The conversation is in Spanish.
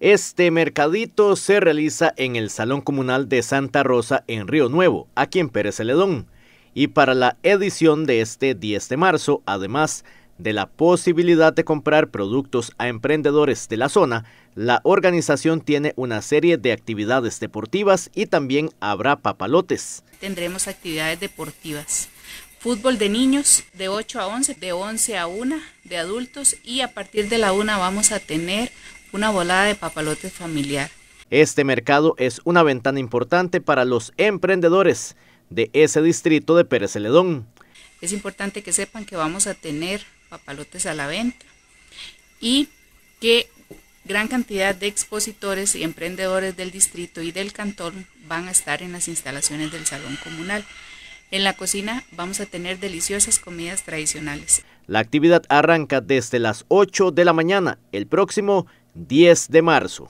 Este mercadito se realiza en el Salón Comunal de Santa Rosa en Río Nuevo, aquí en Pérez Celedón. Y para la edición de este 10 de marzo, además de la posibilidad de comprar productos a emprendedores de la zona, la organización tiene una serie de actividades deportivas y también habrá papalotes. Tendremos actividades deportivas fútbol de niños de 8 a 11, de 11 a 1 de adultos y a partir de la 1 vamos a tener una volada de papalotes familiar. Este mercado es una ventana importante para los emprendedores de ese distrito de Pérez Celedón. Es importante que sepan que vamos a tener papalotes a la venta y que gran cantidad de expositores y emprendedores del distrito y del cantón van a estar en las instalaciones del Salón Comunal. En la cocina vamos a tener deliciosas comidas tradicionales. La actividad arranca desde las 8 de la mañana el próximo 10 de marzo.